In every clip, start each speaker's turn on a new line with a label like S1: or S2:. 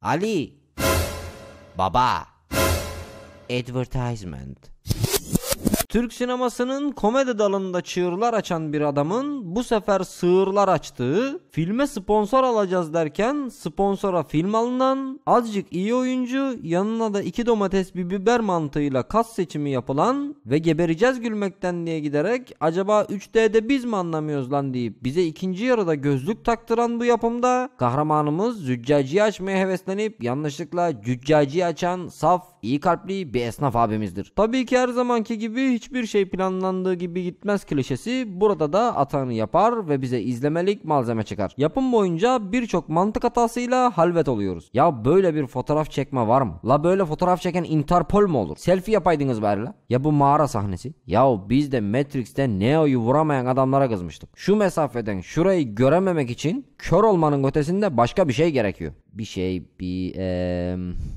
S1: Ali Baba Advertisement Türk sinemasının komedi dalında çığırlar açan bir adamın bu sefer sığırlar açtığı, filme sponsor alacağız derken sponsora film alınan, azıcık iyi oyuncu yanına da iki domates bir biber mantığıyla kas seçimi yapılan ve gebereceğiz gülmekten diye giderek acaba 3D'de biz mi anlamıyoruz lan deyip bize ikinci yarıda gözlük taktıran bu yapımda kahramanımız züccaciyi açmaya heveslenip yanlışlıkla cüccaciyi açan saf iyi kalpli bir esnaf abimizdir. Tabii ki her zamanki gibi hiçbir şey planlandığı gibi gitmez klişesi burada da atağını yapar ve bize izlemelik malzeme çıkar. Yapım boyunca birçok mantık hatasıyla halvet oluyoruz. Ya böyle bir fotoğraf çekme var mı? La böyle fotoğraf çeken Interpol mu olur? Selfie yapaydınız bari la. Ya bu mağara sahnesi. Ya biz de Matrix'te Neo'yu vuramayan adamlara kızmıştık. Şu mesafeden şurayı görememek için kör olmanın ötesinde başka bir şey gerekiyor. Bir şey bir ee,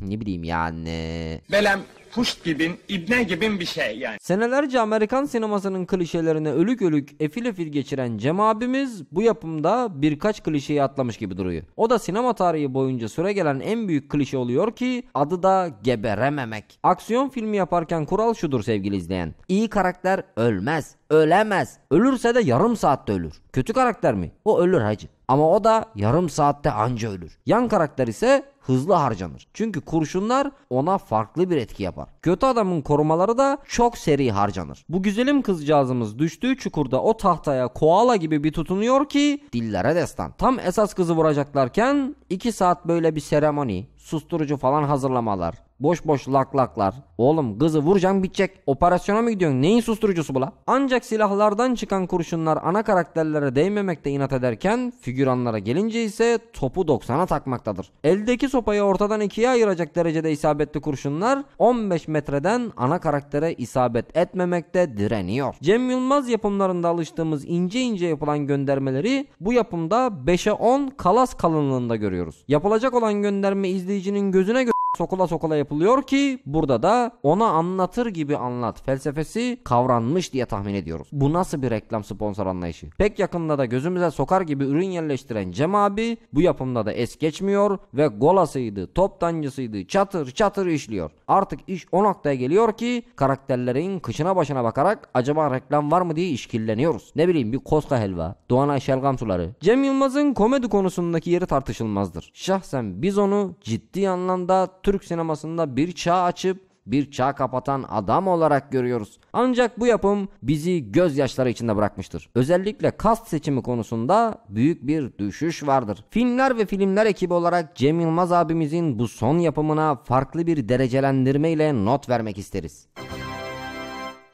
S1: ne bileyim yani ee, Belem Puşt gibin, ibne gibin bir şey yani. Senelerce Amerikan sinemasının klişelerine ölük ölük efil efil geçiren Cem abimiz bu yapımda birkaç klişeyi atlamış gibi duruyor. O da sinema tarihi boyunca süre gelen en büyük klişe oluyor ki adı da geberememek. Aksiyon filmi yaparken kural şudur sevgili izleyen. İyi karakter ölmez, ölemez. Ölürse de yarım saatte ölür. Kötü karakter mi? O ölür hacı. Ama o da yarım saatte anca ölür. Yan karakter ise hızlı harcanır. Çünkü kurşunlar ona farklı bir etki yapar var. Kötü adamın korumaları da çok seri harcanır. Bu güzelim kızcağızımız düştüğü çukurda o tahtaya koala gibi bir tutunuyor ki dillere destan. Tam esas kızı vuracaklarken 2 saat böyle bir seremoni, susturucu falan hazırlamalar, Boş boş lak laklar. Oğlum kızı vuracağım bitecek. Operasyona mı gidiyorsun? Neyin susturucusu bu la? Ancak silahlardan çıkan kurşunlar ana karakterlere değmemekte inat ederken figüranlara gelince ise topu 90'a takmaktadır. Eldeki sopayı ortadan ikiye ayıracak derecede isabetli kurşunlar 15 metreden ana karaktere isabet etmemekte direniyor. Cem Yılmaz yapımlarında alıştığımız ince ince yapılan göndermeleri bu yapımda 5'e 10 kalas kalınlığında görüyoruz. Yapılacak olan gönderme izleyicinin gözüne göre sokula sokula yapılıyor ki burada da ona anlatır gibi anlat felsefesi kavranmış diye tahmin ediyoruz. Bu nasıl bir reklam sponsor anlayışı? Pek yakında da gözümüze sokar gibi ürün yerleştiren Cem abi bu yapımda da es geçmiyor ve golasıydı, toptancısıydı, çatır çatır işliyor. Artık iş o noktaya geliyor ki karakterlerin kışına başına bakarak acaba reklam var mı diye işkilleniyoruz. Ne bileyim bir koska helva, Doğan Ayşelgam suları. Cem Yılmaz'ın komedi konusundaki yeri tartışılmazdır. Şahsen biz onu ciddi anlamda Türk sinemasında bir çağ açıp bir çağ kapatan adam olarak görüyoruz. Ancak bu yapım bizi gözyaşları içinde bırakmıştır. Özellikle kast seçimi konusunda büyük bir düşüş vardır. Filmler ve filmler ekibi olarak Cem Yılmaz abimizin bu son yapımına farklı bir derecelendirme ile not vermek isteriz.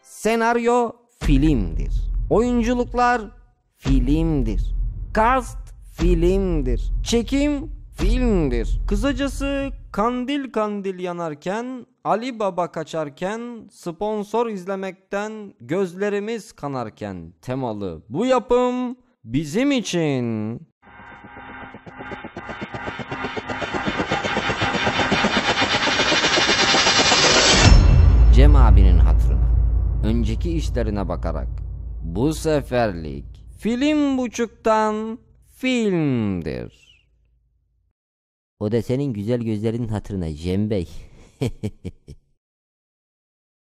S1: Senaryo filmdir. Oyunculuklar filmdir. Kast filmdir. Çekim filmdir. Kısacası kandil kandil yanarken, Ali Baba kaçarken, sponsor izlemekten gözlerimiz kanarken temalı bu yapım bizim için Cem abinin hatırına, önceki işlerine bakarak bu seferlik film buçuktan filmdir. O da senin güzel gözlerinin hatırına Cem Bey.